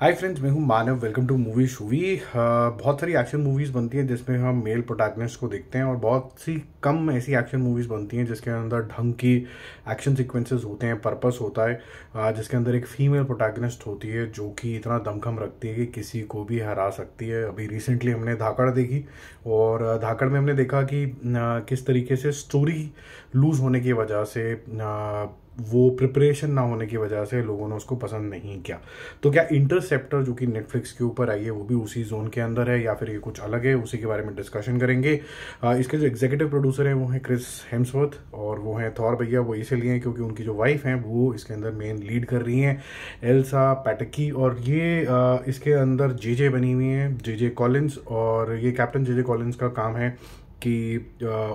हाय friends मैं हूं Manav welcome to movie शूवी बहुत सारी एक्शन मूवीज़ बनती हैं जिसमें हम मेल प्रोटैगनिस्ट को देखते हैं और बहुत सी कम ऐसी एक्शन मूवीज़ बनती हैं जिसके अंदर ढंग की एक्शन सीक्वेंसेस होते हैं पर्पस होता है uh, जिसके अंदर एक फीमेल प्रोटैगनिस्ट होती है जो कि इतना दमखम रखती है कि किसी को भी हरा सकती है अभी रिसेंटली हमने धाकड़ देखी और uh, धाकड़ में हमने देखा कि uh, किस तरीके से स्टोरी लूज़ होने की वजह से वो प्रिपरेशन ना होने की वजह से लोगों ने उसको पसंद नहीं किया तो क्या इंटरसेप्टर जो कि नेटफ्लिक्स के ऊपर आई है वो भी उसी जोन के अंदर है या फिर ये कुछ अलग है उसी के बारे में डिस्कशन करेंगे इसके जो एग्जीक्यूटिव प्रोड्यूसर हैं वो हैं क्रिस हेम्सवर्थ और वो हैं थौर भैया वो इसीलिए हैं क्योंकि उनकी जो वाइफ हैं वो इसके अंदर मेन लीड कर रही हैं एल्सा पैटकी और ये इसके अंदर जे जे बनी हुई हैं जे जे और ये कैप्टन जे जे का काम है कि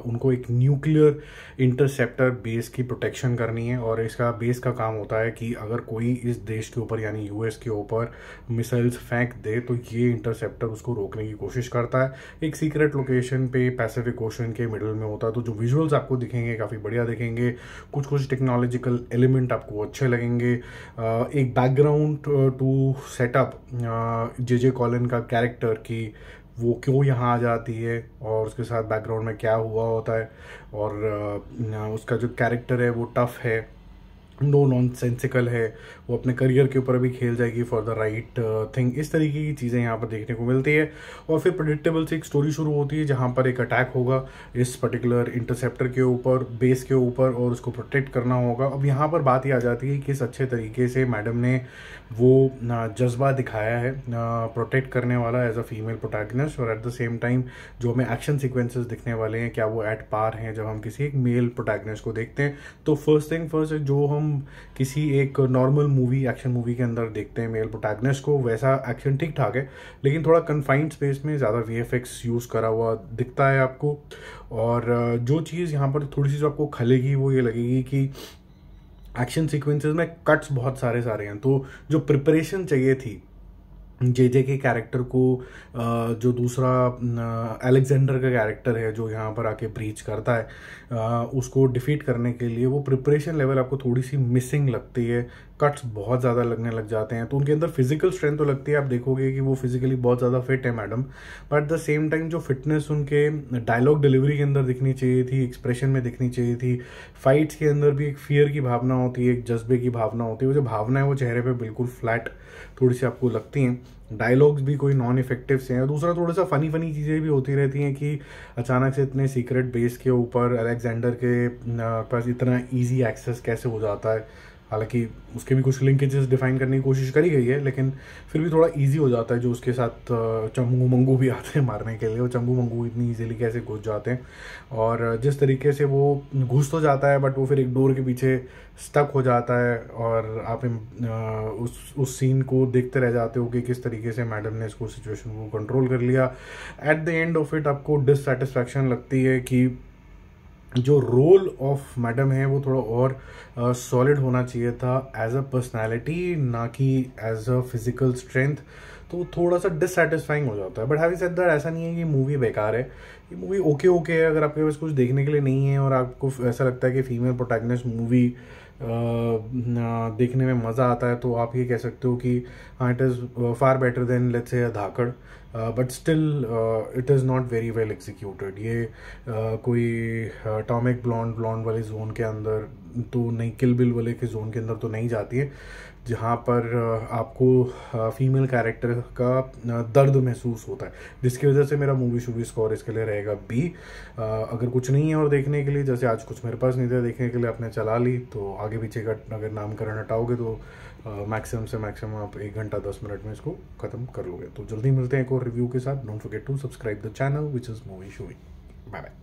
उनको एक न्यूक्लियर इंटरसेप्टर बेस की प्रोटेक्शन करनी है और इसका बेस का काम होता है कि अगर कोई इस देश के ऊपर यानी यूएस के ऊपर मिसाइल्स फेंक दे तो ये इंटरसेप्टर उसको रोकने की कोशिश करता है एक सीक्रेट लोकेशन पे पैसिफिक ओशन के मिडल में होता है तो जो विजुअल्स आपको दिखेंगे काफ़ी बढ़िया दिखेंगे कुछ कुछ टेक्नोलॉजिकल एलिमेंट आपको अच्छे लगेंगे एक background to setup J J कॉलन का कैरेक्टर की वो क्यों यहाँ आ जाती है और उसके साथ बैकग्राउंड में क्या हुआ होता है और उसका जो कैरेक्टर है वो टफ़ है नो नॉनसेंसिकल है वो अपने करियर के ऊपर भी खेल जाएगी फॉर द राइट थिंग इस तरीके की चीज़ें यहाँ पर देखने को मिलती है और फिर प्रडिक्टेबल से एक स्टोरी शुरू होती है जहाँ पर एक अटैक होगा इस पर्टिकुलर इंटरसेप्टर के ऊपर बेस के ऊपर और उसको प्रोटेक्ट करना होगा अब यहाँ पर बात ही आ जाती है किस अच्छे तरीके से मैडम ने वो uh, जज्बा दिखाया है प्रोटेक्ट uh, करने वाला एज अ फीमेल प्रोटैगनिस्ट और एट द सेम टाइम जो हमें एक्शन सिक्वेंसेज दिखने वाले हैं क्या वो एट पार हैं जब हम किसी एक मेल प्रोटैगनिस्ट को देखते हैं तो फर्स्ट थिंग फर्स्ट जो हम हम किसी एक नॉर्मल मूवी एक्शन मूवी के अंदर देखते हैं मेल प्रोटैगनेस को वैसा एक्शन ठीक ठाक है लेकिन थोड़ा कन्फाइंड स्पेस में ज़्यादा वी यूज़ करा हुआ दिखता है आपको और जो चीज़ यहाँ पर थोड़ी सी जो आपको खलेगी वो ये लगेगी कि एक्शन सीक्वेंसेस में कट्स बहुत सारे सारे हैं तो जो प्रिपरेशन चाहिए थी जे जे के कैरेक्टर को जो दूसरा एलेक्जेंडर का कैरेक्टर है जो यहाँ पर आके ब्रीच करता है उसको डिफीट करने के लिए वो प्रिपरेशन लेवल आपको थोड़ी सी मिसिंग लगती है कट्स बहुत ज़्यादा लगने लग जाते हैं तो उनके अंदर फिजिकल स्ट्रेंथ तो लगती है आप देखोगे कि वो फिजिकली बहुत ज़्यादा फिट है madam but the same time जो फिटनेस उनके डायलॉग डिलीवरी के अंदर दिखनी चाहिए थी एक्सप्रेशन में दिखनी चाहिए थी फाइट्स के अंदर भी एक फियर की भावना होती है एक जज्बे की भावना होती है वो जो भावना है वो चेहरे पर बिल्कुल फ्लैट थोड़ी सी आपको लगती हैं डायलॉग्स भी कोई नॉन इफेक्टिव से हैं दूसरा थोड़ा सा फ़नी फ़नी चीज़ें भी होती रहती हैं कि अचानक से इतने सीक्रेट बेस के ऊपर अलेक्जेंडर के पास इतना इजी एक्सेस कैसे हो जाता है हालांकि उसके भी कुछ लिंकेजेस डिफाइन करने की कोशिश करी गई है लेकिन फिर भी थोड़ा ईजी हो जाता है जो उसके साथ चंगू मंगू भी आते हैं मारने के लिए वो चंगू मंगू इतनी ईजिली कैसे घुस जाते हैं और जिस तरीके से वो घुस तो जाता है बट वो फिर एक डोर के पीछे स्टक हो जाता है और आप उस उस सीन को देखते रह जाते हो कि किस तरीके से मैडम ने इसको सिचुएशन को कंट्रोल कर लिया at the end of it आपको डिससेटिस्फैक्शन लगती है कि जो रोल ऑफ मैडम है वो थोड़ा और सॉलिड uh, होना चाहिए था एज अ पर्सनैलिटी ना कि एज अ फिजिकल स्ट्रेंथ तो थोड़ा सा डिससेटिस्फाइंग हो जाता है बट हैविंग सेट दैट ऐसा नहीं है कि मूवी बेकार है ये मूवी ओके ओके है अगर आपके पास कुछ देखने के लिए नहीं है और आपको ऐसा लगता है कि फीमेल प्रोटैगनिस्ट मूवी देखने में मज़ा आता है तो आप ये कह सकते हो कि हाँ it is far better than let's say Dhaakad but still it is not very well executed ये uh, कोई टॉमिक ब्लॉन्ड ब्लॉन्ड वाले जोन के अंदर तो नहीं किल बिल वाले के जोन के अंदर तो नहीं जाती है जहाँ पर uh, आपको फीमेल uh, कैरेक्टर का uh, दर्द महसूस होता है जिसकी वजह से मेरा मूवी शूवी स्कोर इसके लिए रहेगा बी अगर कुछ नहीं है और देखने के लिए जैसे आज कुछ मेरे पास नहीं था देखने के लिए आपने चला ली तो आगे पीछे का अगर नामकरण हटाओगे तो मैक्सिमम से मैक्सिमम आप एक घंटा दस मिनट में इसको खत्म कर लोगे तो जल्दी मिलते हैं एक और रिव्यू के साथ don't forget to subscribe the channel which is movie showing bye bye